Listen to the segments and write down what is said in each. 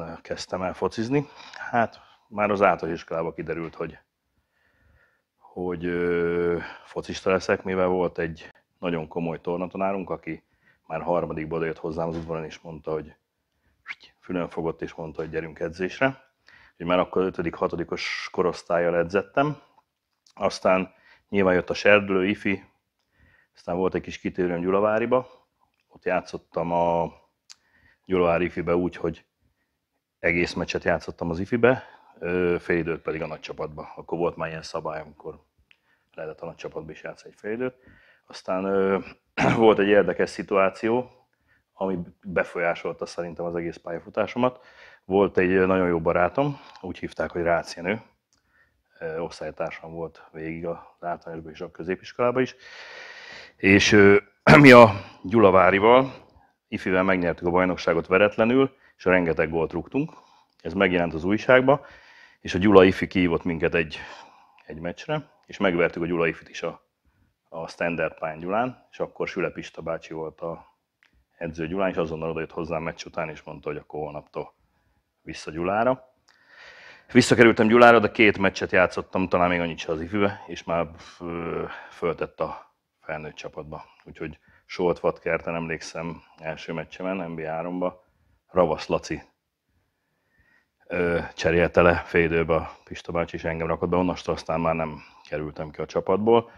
után kezdtem el focizni. Hát már az általános iskolában kiderült, hogy, hogy ö, focista leszek, mivel volt egy nagyon komoly tornatanárunk, aki már harmadik jött hozzám az udvaron, és mondta, hogy fülön fogott, és mondta, hogy gyerünk edzésre. Úgyhogy már akkor 5.-6. korosztályjal edzettem. Aztán nyilván jött a serdülő, ifi, aztán volt egy kis kitérőm Gyulaváriba, ott játszottam a Gyulavári ifibe úgy, hogy egész meccset játszottam az ifibe, fél időt pedig a nagy csapatba. Akkor volt már ilyen szabály, amikor lehetett a nagy csapatba is játszani egy fél időt. Aztán ö, volt egy érdekes szituáció, ami befolyásolta szerintem az egész pályafutásomat. Volt egy nagyon jó barátom, úgy hívták, hogy Rácienő, osztálytársam volt végig az általánosban és a középiskolában is. És ö, mi a Gyulavárival, ifivel megnyertük a bajnokságot veretlenül, és rengeteg gólt rúgtunk. Ez megjelent az újságba, és a Gyula Ifi kihívott minket egy, egy meccsre, és megvertük a Gyula Ifit is a, a Standard Pán Gyulán, és akkor Pista bácsi volt a edző Gyulán, és azonnal oda jött hozzám meccs után, és mondta, hogy akkor holnaptól vissza Gyulára. Visszakerültem Gyulára, de két meccset játszottam, talán még annyit se az ifűbe, és már föltett a felnőtt csapatba. Úgyhogy Solt Vatkerten emlékszem, első meccsemen, NB3-ba Ravasz Laci ö, cserélte le fél a Pista bácsi, és engem rakott be, onnastól aztán már nem kerültem ki a csapatból.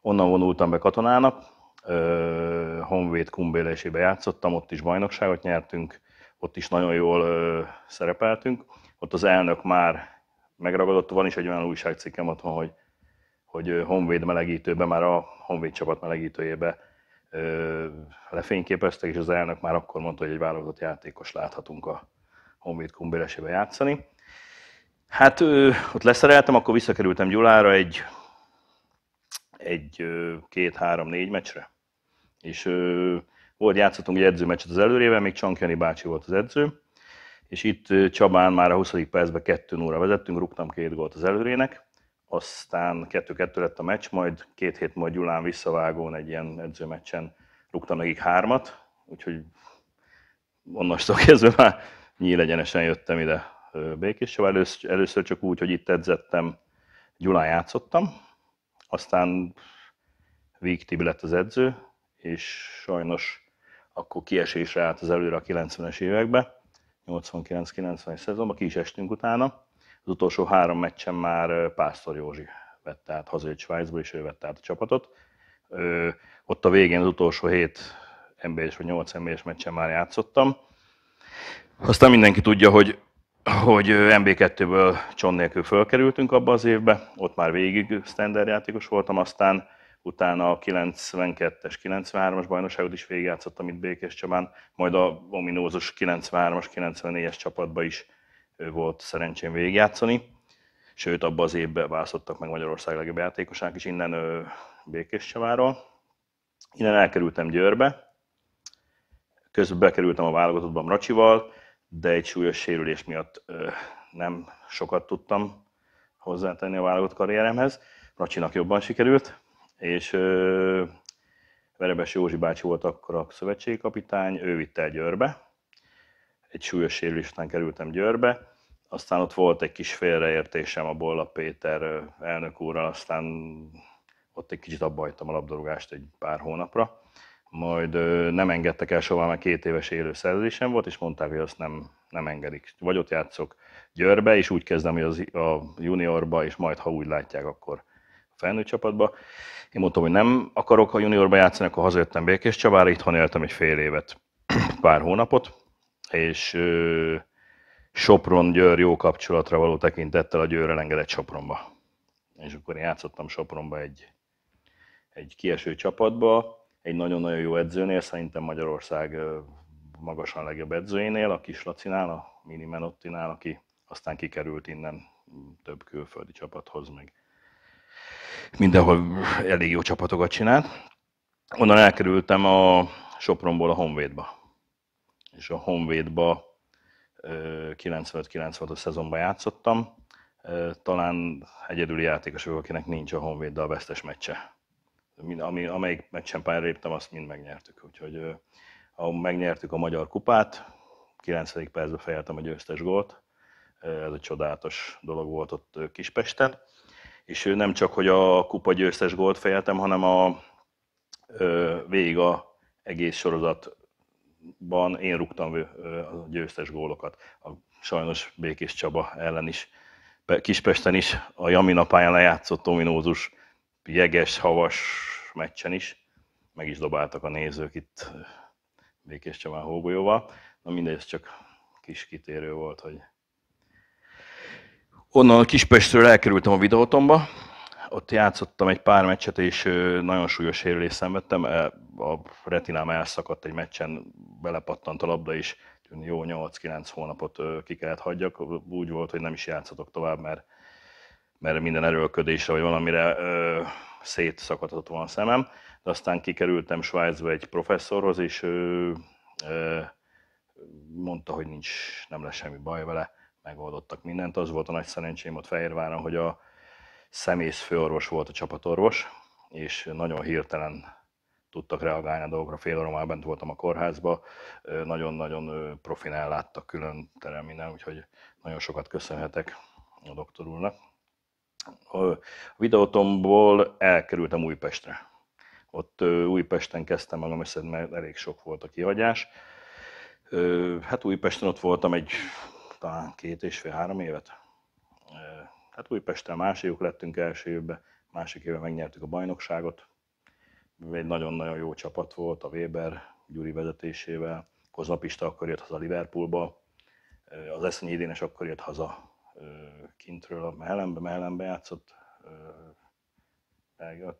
Onnan vonultam be katonának, ö, Honvéd kumbélésébe játszottam, ott is bajnokságot nyertünk, ott is nagyon jól ö, szerepeltünk. Ott az elnök már megragadott, van is egy olyan újságcikkem otthon, hogy, hogy Honvéd melegítőbe, már a Honvéd csapat melegítőjébe lefényképeztek, és az elnök már akkor mondta, hogy egy válogatott játékos láthatunk a Honvéd Kumberesébe játszani. Hát ott leszereltem, akkor visszakerültem Gyulára egy, egy két, három, négy meccsre. És volt, játszottunk egy edzőmeccset az előrével, még Csankjani bácsi volt az edző, és itt Csabán már a 20. percben 2 0 vezettünk, rúgtam két gólt az előrének, aztán 2-2 lett a meccs, majd két hét múlva Gyulán visszavágón egy ilyen edzőmeccsen rúgtam nekik hármat, úgyhogy onnastól kezdve már nyílegyenesen jöttem ide békés. Először, először csak úgy, hogy itt edzettem, Gyulán játszottam, aztán Víg Tibi lett az edző, és sajnos akkor kiesésre állt az előre a 90-es évekbe, 89-90-es szezonban, ki is estünk utána, az utolsó három meccsen már Pásztor Józsi vett át, hazajött Svájcból, és ő vette át a csapatot. Ö, ott a végén az utolsó hét NBA-s vagy nyolc NBA-s meccsen már játszottam. Aztán mindenki tudja, hogy, hogy MB2-ből cson nélkül fölkerültünk abba az évbe, ott már végig standard játékos voltam, aztán utána a 92-es, 93-as bajnokságot is végigjátszottam itt Békés Csabán, majd a ominózus 93-as, 94-es csapatba is volt szerencsém végigjátszani, sőt abban az évben választottak meg Magyarország legjobb játékosának is innen Békés Csaváról. Innen elkerültem Győrbe, közben bekerültem a válogatottban Racsival, de egy súlyos sérülés miatt nem sokat tudtam hozzátenni a válogatott karrieremhez. Racsinak jobban sikerült, és Verebes Józsi bácsi volt akkor a szövetségi kapitány, ő vitte el Győrbe, egy súlyos sérülés után kerültem Győrbe, aztán ott volt egy kis félreértésem a Bolla Péter elnök úrral, aztán ott egy kicsit abba a labdarúgást egy pár hónapra, majd nem engedtek el soha, mert két éves élő szerződésem volt, és mondták, hogy azt nem, nem engedik. Vagy ott játszok Győrbe, és úgy kezdem, hogy az, a juniorba, és majd, ha úgy látják, akkor a felnőtt csapatba. Én mondtam, hogy nem akarok a juniorba játszani, akkor hazajöttem Békés Csabára, itthon éltem egy fél évet, pár hónapot, és Sopron-Győr jó kapcsolatra való tekintettel a Győr elengedett Sopronba. És akkor én játszottam Sopronba egy, egy kieső csapatba, egy nagyon-nagyon jó edzőnél, szerintem Magyarország magasan legjobb edzőjénél, a kis Lacinál, a Mini Menottinál, aki aztán kikerült innen több külföldi csapathoz, meg mindenhol elég jó csapatokat csinált. Onnan elkerültem a Sopronból a Honvédba és a Honvédba 95-96-os szezonban játszottam. Talán egyedüli játékos vagyok, akinek nincs a Honvéddal vesztes meccse. Ami, amelyik meccsen pályára léptem, azt mind megnyertük. Úgyhogy ha megnyertük a Magyar Kupát, 9. percben fejeltem a győztes gólt, ez egy csodálatos dolog volt ott Kispesten, és nem csak, hogy a kupa győztes gólt fejeltem, hanem a végig a egész sorozat ban én rúgtam a győztes gólokat. A, sajnos Békés Csaba ellen is, Kispesten is, a Jamina pályán lejátszott ominózus, jeges, havas meccsen is, meg is dobáltak a nézők itt Békés Csabán hóbolyóval. Na mindegy, csak kis kitérő volt, hogy onnan a Kispestről elkerültem a videótomba, ott játszottam egy pár meccset, és nagyon súlyos sérülést szenvedtem. E, a retinám elszakadt egy meccsen, belepattant a labda, is, jó 8-9 hónapot ki kellett hagyjak. Úgy volt, hogy nem is játszhatok tovább, mert, mert minden erőlködésre vagy valamire szétszakadhatott volna a szemem. De aztán kikerültem Svájcba egy professzorhoz, és ő, ö, mondta, hogy nincs, nem lesz semmi baj vele, megoldottak mindent. Az volt a nagy szerencsém ott Fehérváron, hogy a Szemész főorvos volt a csapatorvos, és nagyon hirtelen tudtak reagálni a dolgokra, fél óra már bent voltam a kórházba, nagyon-nagyon profin elláttak külön terem minden, úgyhogy nagyon sokat köszönhetek a doktor úrnak. A videótomból elkerültem Újpestre. Ott Újpesten kezdtem magam összed, mert elég sok volt a kihagyás. Hát Újpesten ott voltam egy talán két és fél, három évet. Hát Újpesten másodjuk lettünk első évben, másik éve megnyertük a bajnokságot. Egy nagyon-nagyon jó csapat volt a Weber Gyuri vezetésével. Kozlapista akkor jött haza Liverpoolba, az Eszenyi Idénes akkor jött haza kintről a Mellembe, Mellembe játszott,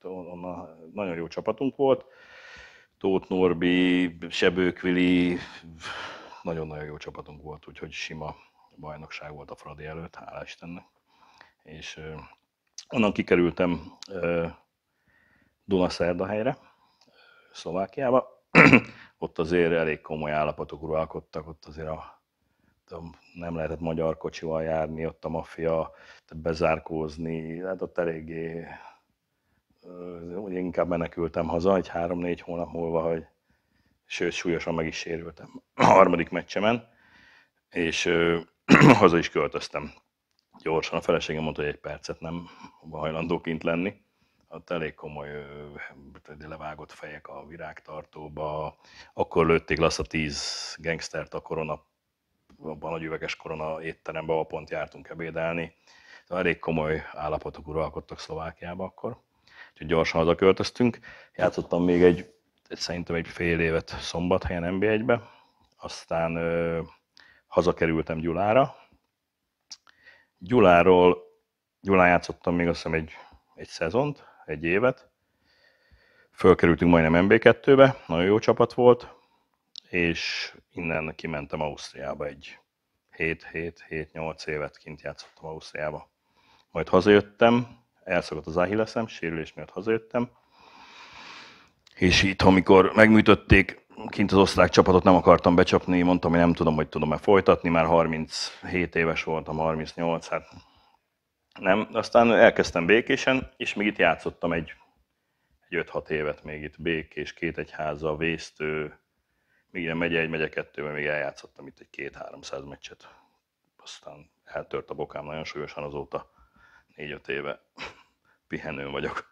onnan nagyon jó csapatunk volt. Tóth Norbi, Sebőkvili, nagyon-nagyon jó csapatunk volt, úgyhogy sima bajnokság volt a Fradi előtt, hála Istennek és onnan kikerültem Dunaszerdahelyre, Szlovákiába. ott azért elég komoly állapotok uralkodtak, ott azért a, nem lehetett magyar kocsival járni, ott a maffia bezárkózni, hát ott eléggé úgy inkább menekültem haza, egy három-négy hónap múlva, hogy sőt, súlyosan meg is sérültem a harmadik meccsemen, és haza is költöztem gyorsan. A feleségem mondta, hogy egy percet nem hajlandó kint lenni. Ott hát elég komoly levágott fejek a virágtartóba. Akkor lőtték le azt a tíz gangstert a korona, abban a üveges korona étteremben, ahol pont jártunk ebédelni. De szóval elég komoly állapotok uralkodtak Szlovákiába akkor. Úgyhogy gyorsan költöztünk. Játszottam még egy, szerintem egy fél évet szombathelyen NB1-be. Aztán ö, hazakerültem Gyulára, Gyuláról, Gyulán játszottam még azt hiszem egy, egy szezont, egy évet. Fölkerültünk majdnem MB2-be, nagyon jó csapat volt, és innen kimentem Ausztriába egy 7-7-7-8 évet kint játszottam Ausztriába. Majd hazajöttem, elszakadt az Achilleszem, sérülés miatt hazajöttem, és itt, amikor megműtötték, kint az osztrák csapatot nem akartam becsapni, mondtam, hogy nem tudom, hogy tudom-e folytatni, már 37 éves voltam, 38, hát nem. Aztán elkezdtem békésen, és még itt játszottam egy, egy 5-6 évet még itt békés, két egyháza, vésztő, még ilyen megye egy, megye kettőben még eljátszottam itt egy két-háromszáz meccset. Aztán eltört a bokám nagyon súlyosan azóta, 4-5 éve pihenőn vagyok.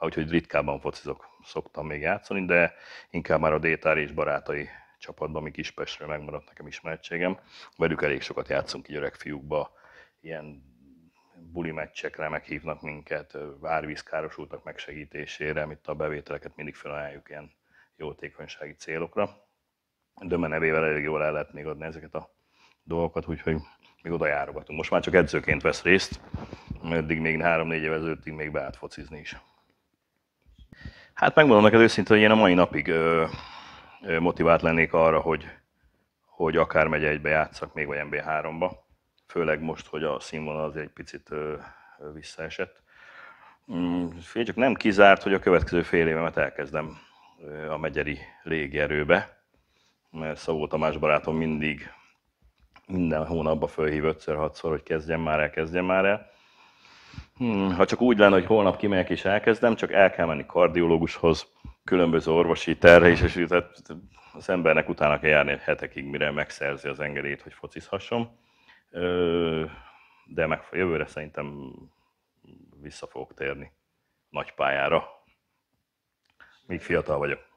Úgyhogy ritkában focizok szoktam még játszani, de inkább már a Détár és barátai csapatban, ami Kispestről megmaradt nekem ismertségem. Velük elég sokat játszunk így öreg fiúkba, ilyen buli meccsekre meghívnak minket, árvízkárosultak megsegítésére, amit a bevételeket mindig felajánljuk ilyen jótékonysági célokra. Döme nevével elég jól el lehet még adni ezeket a dolgokat, úgyhogy még oda járogatunk. Most már csak edzőként vesz részt, eddig még 3-4 éve ezelőttig még beállt focizni is. Hát megmondom neked őszintén, hogy én a mai napig ö, ö, motivált lennék arra, hogy, hogy akár megy egybe játszak még vagy MB3-ba. Főleg most, hogy a színvonal az egy picit ö, ö, visszaesett. Mm, fél csak nem kizárt, hogy a következő fél évemet elkezdem a megyeri légierőbe, mert Szabó Tamás barátom mindig minden hónapban fölhív ötször-hatszor, hogy kezdjem már el, kezdjem már el. Hmm, ha csak úgy lenne, hogy holnap kimegyek és elkezdem, csak el kell menni kardiológushoz, különböző orvosi terhelés, és tehát az embernek utána kell járni hetekig, mire megszerzi az engedélyt, hogy focizhasson. De meg jövőre szerintem vissza fogok térni nagy pályára. Még fiatal vagyok.